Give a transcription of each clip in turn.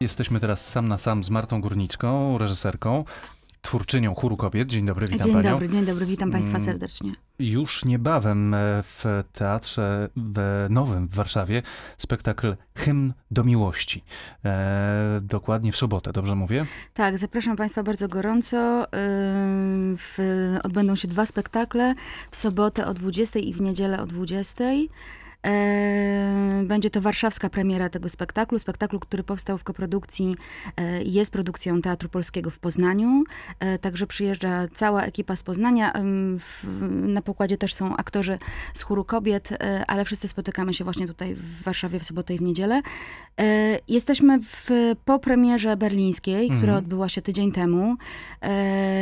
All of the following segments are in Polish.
Jesteśmy teraz sam na sam z Martą Górniczką, reżyserką, twórczynią Chóru Kobiet. Dzień dobry, witam dzień Panią. Dzień dobry, dzień dobry, witam Państwa mm, serdecznie. Już niebawem e, w Teatrze w Nowym w Warszawie spektakl Hymn do Miłości. E, dokładnie w sobotę, dobrze mówię? Tak, zapraszam Państwa bardzo gorąco. E, w, odbędą się dwa spektakle w sobotę o 20 i w niedzielę o 20. 嗯。będzie to warszawska premiera tego spektaklu. Spektaklu, który powstał w koprodukcji, e, jest produkcją Teatru Polskiego w Poznaniu. E, także przyjeżdża cała ekipa z Poznania. Na pokładzie też są aktorzy z chóru kobiet, e, ale wszyscy spotykamy się właśnie tutaj w Warszawie w sobotę i w niedzielę. Jesteśmy w, po premierze berlińskiej, która mhm. odbyła się tydzień temu.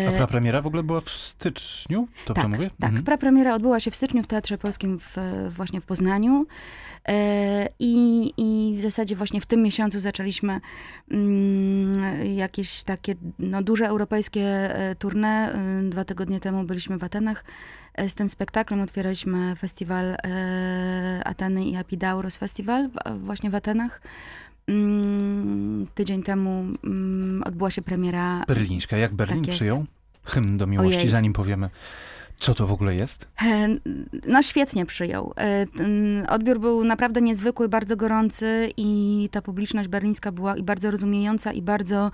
A prapremiera w ogóle była w styczniu? To tak, mówię? Tak, mhm. prapremiera odbyła się w styczniu w Teatrze Polskim w, właśnie w Poznaniu. E, I, I w zasadzie właśnie w tym miesiącu zaczęliśmy mm, jakieś takie no, duże europejskie e, tournée. E, dwa tygodnie temu byliśmy w Atenach z tym spektaklem. Otwieraliśmy festiwal Ateny i Apidauros Festival właśnie w Atenach. Mm, tydzień temu mm, odbyła się premiera. Berlińska. Jak Berlin tak przyjął hymn do miłości, Ojej. zanim powiemy co to w ogóle jest? E, no świetnie przyjął. E, odbiór był naprawdę niezwykły, bardzo gorący i ta publiczność berlińska była i bardzo rozumiejąca i bardzo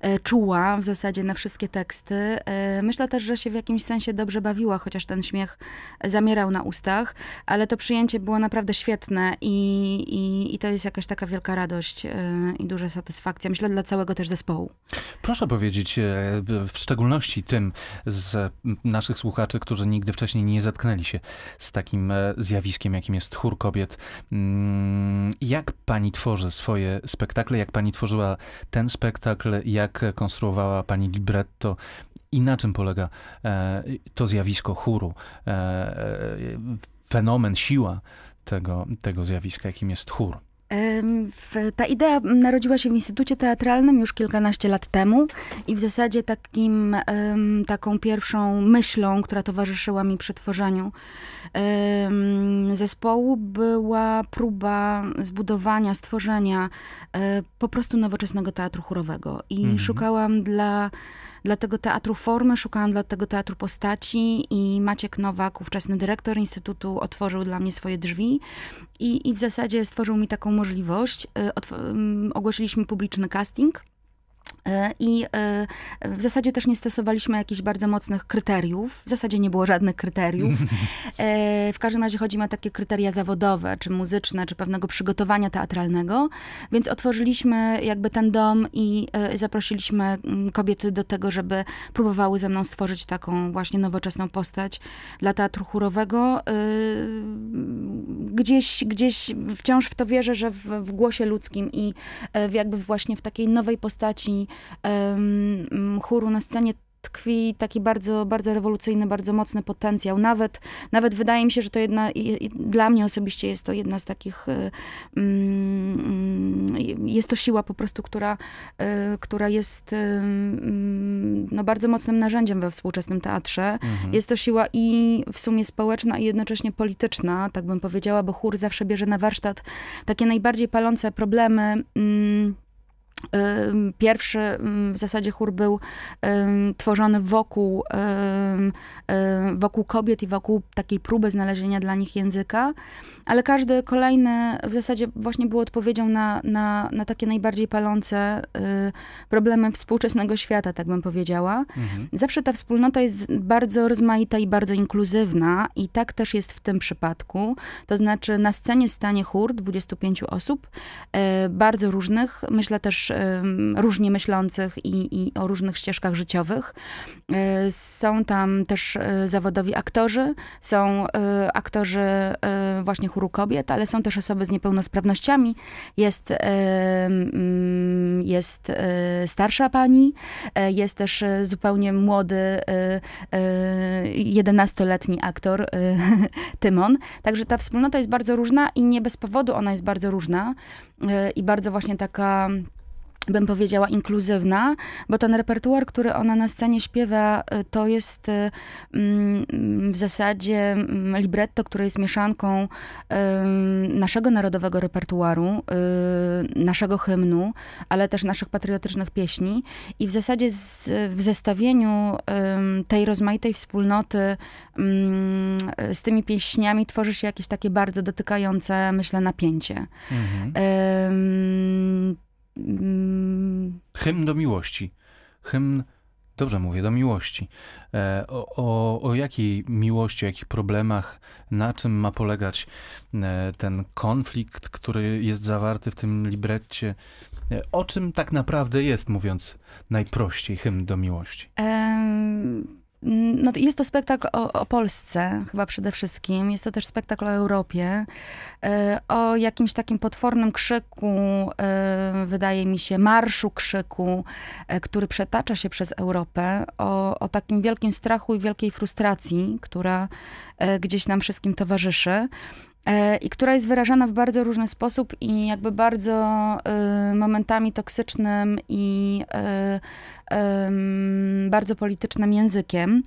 e, czuła w zasadzie na wszystkie teksty. Myślę też, że się w jakimś sensie dobrze bawiła, chociaż ten śmiech zamierał na ustach, ale to przyjęcie było naprawdę świetne i, i, i to jest jakaś taka wielka radość i duża satysfakcja. Myślę dla całego też zespołu. Proszę powiedzieć w szczególności tym z naszych słuchaczy, którzy nigdy wcześniej nie zetknęli się z takim e, zjawiskiem, jakim jest chór kobiet. Mm, jak pani tworzy swoje spektakle? Jak pani tworzyła ten spektakl? Jak konstruowała pani libretto? I na czym polega e, to zjawisko chóru? E, fenomen, siła tego, tego zjawiska, jakim jest chór? Ta idea narodziła się w Instytucie Teatralnym już kilkanaście lat temu i w zasadzie takim, taką pierwszą myślą, która towarzyszyła mi przy tworzeniu zespołu, była próba zbudowania, stworzenia e, po prostu nowoczesnego teatru chórowego. I mhm. szukałam dla Dlatego teatru formy, szukałam dla tego teatru postaci i Maciek Nowak, ówczesny dyrektor Instytutu, otworzył dla mnie swoje drzwi i, i w zasadzie stworzył mi taką możliwość. Y, otw mm, ogłosiliśmy publiczny casting. E, I e, w zasadzie też nie stosowaliśmy jakichś bardzo mocnych kryteriów. W zasadzie nie było żadnych kryteriów. E, w każdym razie chodzi o takie kryteria zawodowe, czy muzyczne, czy pewnego przygotowania teatralnego. Więc otworzyliśmy jakby ten dom i zaprosiliśmy mm, kobiety do tego, żeby próbowały ze mną stworzyć taką właśnie nowoczesną postać dla teatru chórowego. Gdzieś, gdzieś wciąż w to wierzę, że w, w głosie ludzkim i w jakby właśnie w takiej nowej postaci um, chóru na scenie tkwi taki bardzo, bardzo rewolucyjny, bardzo mocny potencjał. Nawet, nawet wydaje mi się, że to jedna, i, i dla mnie osobiście jest to jedna z takich, y, mm, y, jest to siła po prostu, która, y, która jest y, mm, no, bardzo mocnym narzędziem we współczesnym teatrze. Mhm. Jest to siła i w sumie społeczna, i jednocześnie polityczna, tak bym powiedziała, bo chór zawsze bierze na warsztat takie najbardziej palące problemy. Mm, Pierwszy w zasadzie chór był tworzony wokół, wokół kobiet i wokół takiej próby znalezienia dla nich języka, ale każdy kolejny w zasadzie właśnie był odpowiedzią na, na, na takie najbardziej palące y, problemy współczesnego świata, tak bym powiedziała. Mhm. Zawsze ta wspólnota jest bardzo rozmaita i bardzo inkluzywna i tak też jest w tym przypadku. To znaczy na scenie stanie chór 25 osób, y, bardzo różnych, myślę też różnie myślących i, i o różnych ścieżkach życiowych. E, są tam też e, zawodowi aktorzy, są e, aktorzy właśnie chóru kobiet, ale są też osoby z niepełnosprawnościami. Jest, jest starsza pani, jest też zupełnie młody, jedenastoletni aktor Tymon. Także ta wspólnota jest bardzo różna i nie bez powodu ona jest bardzo różna i bardzo właśnie taka bym powiedziała, inkluzywna, bo ten repertuar, który ona na scenie śpiewa, y, to jest y, mm, w zasadzie mm, libretto, które jest mieszanką naszego narodowego repertuaru, y, naszego hymnu, ale też naszych patriotycznych pieśni. I w zasadzie z, w zestawieniu tej rozmaitej wspólnoty mm, z tymi pieśniami tworzy się jakieś takie bardzo dotykające, myślę, napięcie. Mhm. Mm... Hymn do miłości. Hymn, dobrze mówię, do miłości. E, o, o, o, jakiej miłości, o jakich problemach, na czym ma polegać e, ten konflikt, który jest zawarty w tym librecie? E, o czym tak naprawdę jest, mówiąc najprościej, hymn do miłości? Um Mm, no, jest to spektakl o, o, Polsce chyba przede wszystkim. Jest to też spektakl o Europie. E, o jakimś takim potwornym krzyku, e, wydaje mi się, marszu krzyku, e, który przetacza się przez Europę. O, o takim wielkim strachu i wielkiej frustracji, która gdzieś nam wszystkim towarzyszy. E, i która jest wyrażana w bardzo różny sposób i jakby bardzo y, momentami toksycznym i y, y, bardzo politycznym językiem.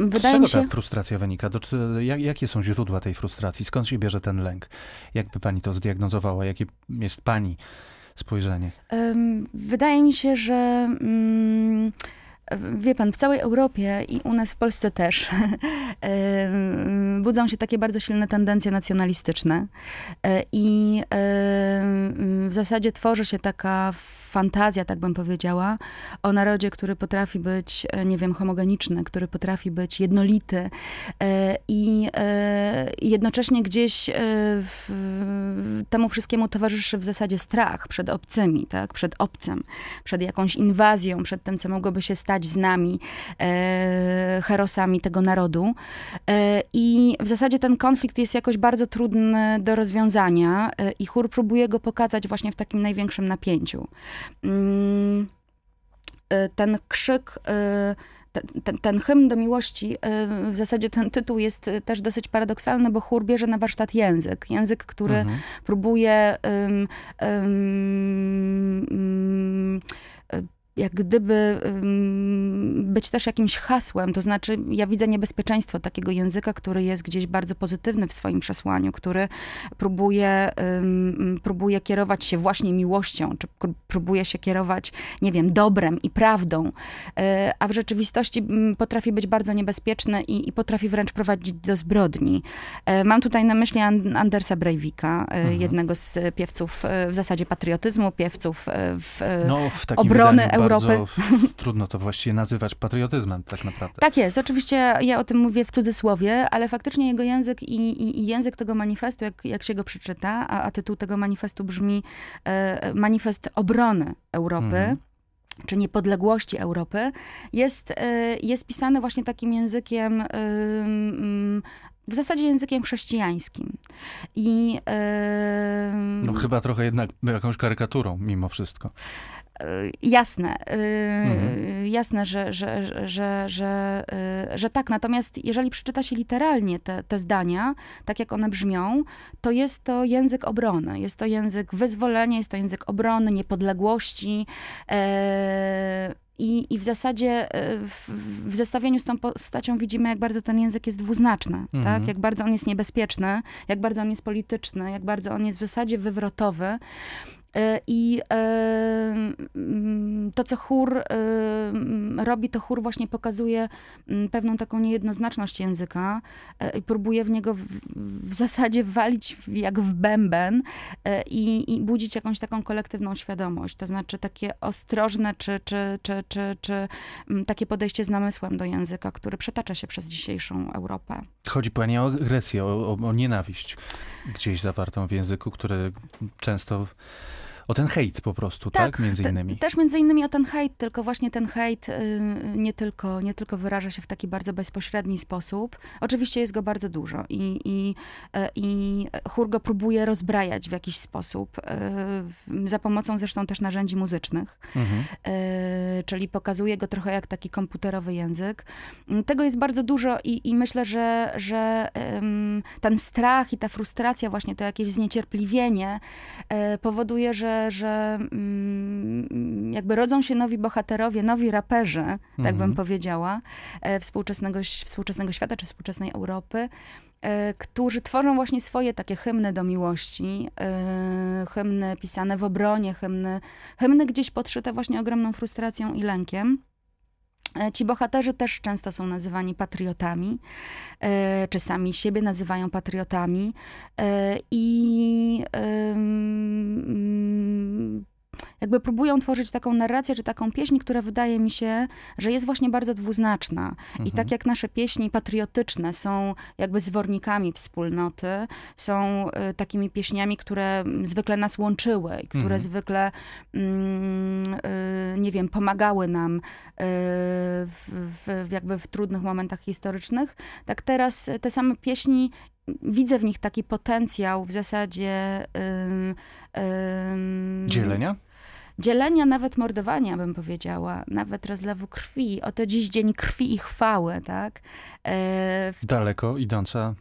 Wydaje Z czego się... ta frustracja wynika? Do, czy, jak, jakie są źródła tej frustracji? Skąd się bierze ten lęk? Jakby pani to zdiagnozowała? Jakie jest pani spojrzenie? Wydaje mi się, że mm, wie pan, w całej Europie i u nas w Polsce też budzą się takie bardzo silne tendencje nacjonalistyczne e, i w zasadzie tworzy się taka fantazja, tak bym powiedziała, o narodzie, który potrafi być, e, nie wiem, homogeniczny, który potrafi być jednolity e, i jednocześnie gdzieś w, temu wszystkiemu towarzyszy w zasadzie strach przed obcymi, tak? przed obcym, przed jakąś inwazją, przed tym, co mogłoby się stać z nami, e, herosami tego narodu. E, I w zasadzie ten konflikt jest jakoś bardzo trudny do rozwiązania e, i chór próbuje go pokazać właśnie w takim największym napięciu. Mm, e, ten krzyk e, ten, ten, hymn do miłości, y, w zasadzie ten tytuł jest y, też dosyć paradoksalny, bo chór bierze na warsztat język. Język, który mhm. próbuje um, um, jak gdyby być też jakimś hasłem, to znaczy ja widzę niebezpieczeństwo takiego języka, który jest gdzieś bardzo pozytywny w swoim przesłaniu, który próbuje, próbuje kierować się właśnie miłością, czy próbuje się kierować, nie wiem, dobrem i prawdą, e, a w rzeczywistości potrafi być bardzo niebezpieczny i, i potrafi wręcz prowadzić do zbrodni. E, mam tutaj na myśli Andersa Breivika, e, mhm. jednego z piewców w zasadzie patriotyzmu, piewców w, no, w obrony Europy Europy. Trudno to właściwie nazywać patriotyzmem tak naprawdę. Tak jest. Oczywiście ja o tym mówię w cudzysłowie, ale faktycznie jego język i, i, i język tego manifestu, jak, jak się go przeczyta, a, a tytuł tego manifestu brzmi e, Manifest Obrony Europy. Mhm czy niepodległości Europy, jest, e, jest pisany właśnie takim językiem w zasadzie językiem chrześcijańskim. I, yy... No chyba trochę jednak jakąś karykaturą mimo wszystko. Y, jasne, y, mhm. jasne, że, że, że, że, y, że tak. Natomiast jeżeli przeczyta się literalnie te, te zdania, tak jak one brzmią, to jest to język obrony, jest to język wyzwolenia, jest to język obrony, niepodległości. E, i, i w zasadzie e, w, w zestawieniu z tą postacią widzimy, jak bardzo ten język jest dwuznaczny, tak? mhm. tak? Jak bardzo on jest niebezpieczny, jak bardzo on jest polityczny, jak bardzo on jest w zasadzie wywrotowy. E, I e, mm, to, co chór e, mm, robi, to chór właśnie pokazuje mm, pewną taką niejednoznaczność języka i próbuje w niego w, w zasadzie walić jak w bęben i, i, budzić jakąś taką kolektywną świadomość. To znaczy takie ostrożne czy, czy, czy, czy, czy takie podejście z namysłem do języka, który przetacza się przez dzisiejszą Europę. Chodzi pani o agresję, o, o, o nienawiść gdzieś zawartą w języku, które często o ten hejt po prostu, tak? tak? Między innymi. Te, też między innymi o ten hejt, tylko właśnie ten hejt y, nie, tylko, nie tylko wyraża się w taki bardzo bezpośredni sposób. Oczywiście jest go bardzo dużo i, i, e, i chór go próbuje rozbrajać w jakiś sposób, y, za pomocą zresztą też narzędzi muzycznych, mhm. y, czyli pokazuje go trochę jak taki komputerowy język. Tego jest bardzo dużo i, i myślę, że, że ten strach i ta frustracja, właśnie to jakieś zniecierpliwienie powoduje, że że, mm, jakby rodzą się nowi bohaterowie, nowi raperzy, tak mhm. bym powiedziała, e, współczesnego, współczesnego świata czy współczesnej Europy e, którzy tworzą właśnie swoje takie hymny do miłości, e, hymny pisane w obronie, hymny, hymny gdzieś podszyte właśnie ogromną frustracją i lękiem. Ci bohaterzy też często są nazywani patriotami, czy sami siebie nazywają patriotami i jakby próbują tworzyć taką narrację czy taką pieśń, która wydaje mi się, że jest właśnie bardzo dwuznaczna. Mhm. I tak mhm. jak nasze pieśni patriotyczne są jakby zwornikami wspólnoty, są y, takimi pieśniami, które mm, zwykle nas łączyły, które mhm. zwykle, mm, y, nie wiem, pomagały nam y, w, w, jakby w trudnych momentach historycznych, tak teraz te same pieśni widzę w nich taki potencjał w zasadzie. Y, y, Dzielenia? dzielenia, nawet mordowania, bym powiedziała, nawet rozlewu krwi. Oto dziś dzień krwi i chwały, tak? E, w... Daleko idąca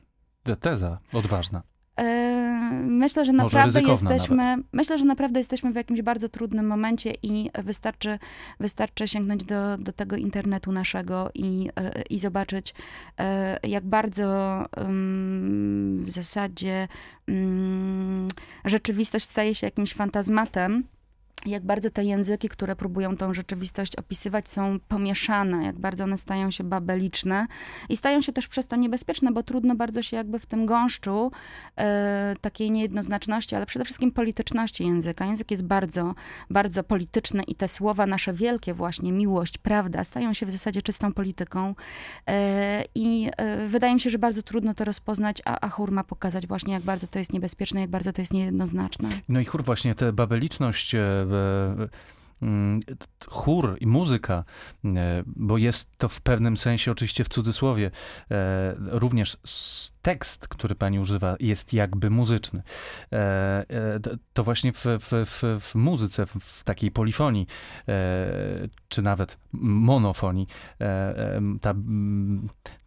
teza, odważna. E, myślę, że naprawdę jesteśmy, nawet. myślę, że naprawdę jesteśmy w jakimś bardzo trudnym momencie i wystarczy, wystarczy sięgnąć do, do tego internetu naszego i, e, i zobaczyć, e, jak bardzo mm, w zasadzie mm, rzeczywistość staje się jakimś fantazmatem jak bardzo te języki, które próbują tą rzeczywistość opisywać, są pomieszane, jak bardzo one stają się babeliczne i stają się też przez to niebezpieczne, bo trudno bardzo się jakby w tym gąszczu e, takiej niejednoznaczności, ale przede wszystkim polityczności języka. Język jest bardzo, bardzo polityczny i te słowa nasze wielkie właśnie, miłość, prawda, stają się w zasadzie czystą polityką e, i e, wydaje mi się, że bardzo trudno to rozpoznać, a, a chór ma pokazać właśnie, jak bardzo to jest niebezpieczne, jak bardzo to jest niejednoznaczne. No i chór właśnie tę babeliczność Mm, chór i muzyka, e, bo jest to w pewnym sensie, oczywiście w cudzysłowie, e, również tekst, który pani używa, jest jakby muzyczny. E, to właśnie w, w, w, w muzyce, w takiej polifonii, czy nawet monofonii, ta,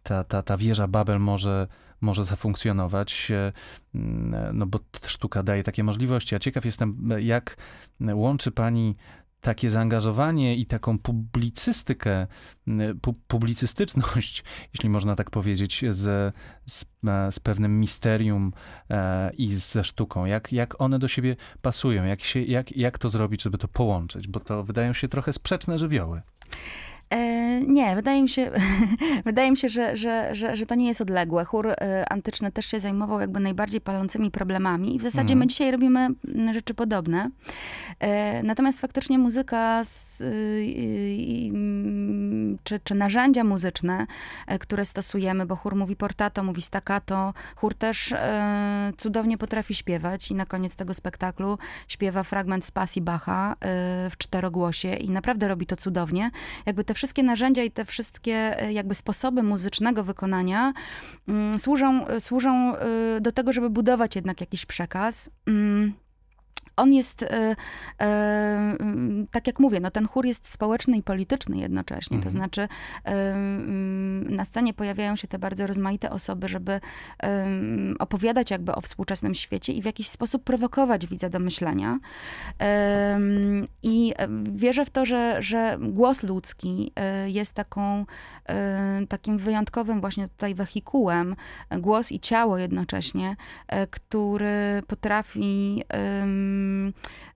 ta, ta, ta wieża Babel może może zafunkcjonować, e, mm, no bo sztuka daje takie możliwości. A ciekaw jestem, jak łączy pani takie zaangażowanie i taką publicystykę, pu publicystyczność, jeśli można tak powiedzieć, z, z, e, z pewnym misterium e, i ze sztuką. Jak, jak one do siebie pasują? Jak, się, jak, jak to zrobić, żeby to połączyć? Bo to wydają się trochę sprzeczne żywioły. E, nie, wydaje mi się, wydaje mi się że, że, że, że to nie jest odległe. Chór e, antyczny też się zajmował jakby najbardziej palącymi problemami i w zasadzie mhm. my dzisiaj robimy mm, rzeczy podobne. E, natomiast faktycznie muzyka y, mm, czy, czy narzędzia muzyczne, które stosujemy, bo chór mówi portato, mówi staccato, chór też cudownie potrafi śpiewać i na koniec tego spektaklu śpiewa fragment z pasji Bacha w czterogłosie i naprawdę robi to cudownie. Jakby te te wszystkie narzędzia i te wszystkie e, jakby sposoby muzycznego wykonania mm, służą, e, służą e, do tego, żeby budować jednak jakiś przekaz. Mm on jest, e, e, mm, tak jak mówię, no ten chór jest społeczny i polityczny jednocześnie. Mhm. To znaczy e, mm, na scenie pojawiają się te bardzo rozmaite osoby, żeby mm, opowiadać jakby o współczesnym świecie i w jakiś sposób prowokować widza do myślenia. I wierzę w to, że, że głos ludzki jest taką, takim wyjątkowym właśnie tutaj wehikułem, głos i ciało jednocześnie, który potrafi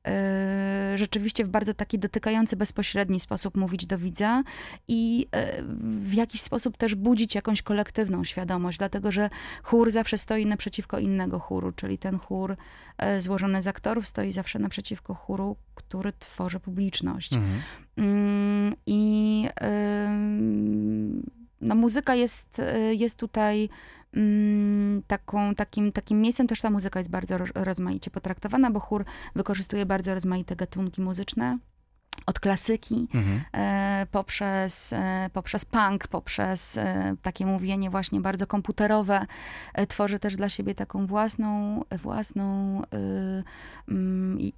E, rzeczywiście w bardzo taki dotykający, bezpośredni sposób mówić do widza i e, w jakiś sposób też budzić jakąś kolektywną świadomość, dlatego że chór zawsze stoi naprzeciwko innego chóru, czyli ten chór e, złożony z aktorów stoi zawsze naprzeciwko chóru, który tworzy publiczność. Mhm. Mm, I no, muzyka jest, jest tutaj Mm, taką, takim, takim miejscem. Też ta muzyka jest bardzo rozmaicie potraktowana, bo chór wykorzystuje bardzo rozmaite gatunki muzyczne od klasyki mhm. E, poprzez, e, poprzez punk, poprzez e, takie mówienie właśnie bardzo komputerowe. Tworzy też dla siebie taką własną, własną, mm,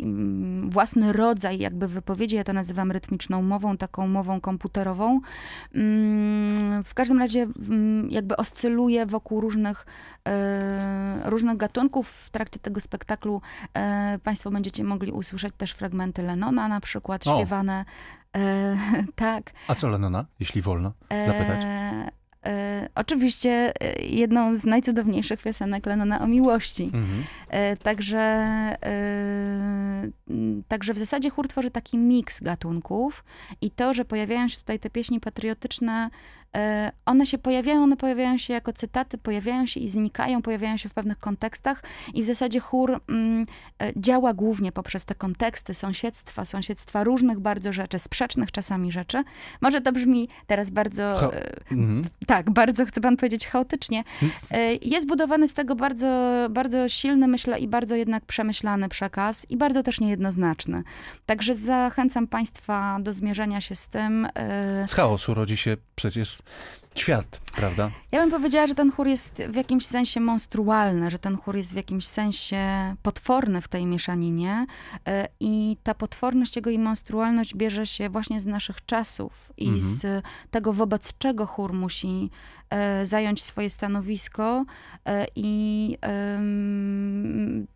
mm, własny rodzaj jakby wypowiedzi. Ja to nazywam rytmiczną mową, taką mową komputerową. Mm, w każdym razie jakby oscyluje wokół różnych, różnych gatunków. W trakcie tego spektaklu państwo będziecie mogli usłyszeć też fragmenty Lenona na przykład, śpiewa E, tak. A co Lenona, jeśli wolno zapytać? E, E, oczywiście e, jedną z najcudowniejszych piosenek Lenona o miłości. Mhm. E, także, e, także w zasadzie chór tworzy taki miks gatunków i to, że pojawiają się tutaj te pieśni patriotyczne, e, one się pojawiają, one pojawiają się jako cytaty, pojawiają się i znikają, pojawiają się w pewnych kontekstach i w zasadzie chór m, e, działa głównie poprzez te konteksty sąsiedztwa, sąsiedztwa różnych bardzo rzeczy, sprzecznych czasami rzeczy. Może to brzmi teraz bardzo... Mhm tak, bardzo chcę pan powiedzieć chaotycznie. Hmm? E, jest budowany z tego bardzo, bardzo silny, myślę, i bardzo jednak przemyślany przekaz i bardzo też niejednoznaczny. Także zachęcam państwa do zmierzenia się z tym. E, z chaosu rodzi się przecież świat, prawda? Ja bym powiedziała, że ten chór jest w jakimś sensie monstrualny, że ten chór jest w jakimś sensie potworny w tej mieszaninie e, i ta potworność jego i monstrualność bierze się właśnie z naszych czasów i mhm. z tego, wobec czego chór musi E, zająć swoje stanowisko e, i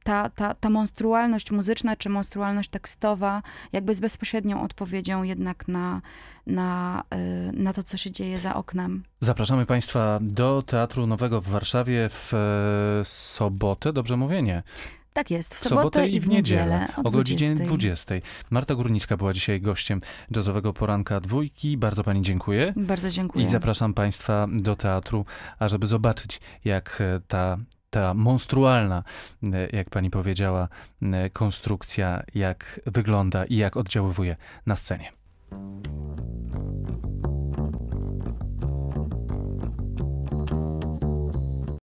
ta, ta, ta monstrualność muzyczna czy monstrualność tekstowa jakby z bezpośrednią odpowiedzią jednak na, na, e, na to, co się dzieje za oknem. Zapraszamy Państwa do Teatru Nowego w Warszawie w sobotę, dobrze mówienie tak jest, w sobotę, sobotę i w niedzielę, niedzielę o, o godzinie 20. Marta Górnicka była dzisiaj gościem jazzowego poranka dwójki. Bardzo pani dziękuję. Bardzo dziękuję. I zapraszam państwa do teatru, ażeby zobaczyć, jak e, ta ta monstrualna, e, jak pani powiedziała, e, konstrukcja, jak wygląda i jak oddziaływuje na scenie.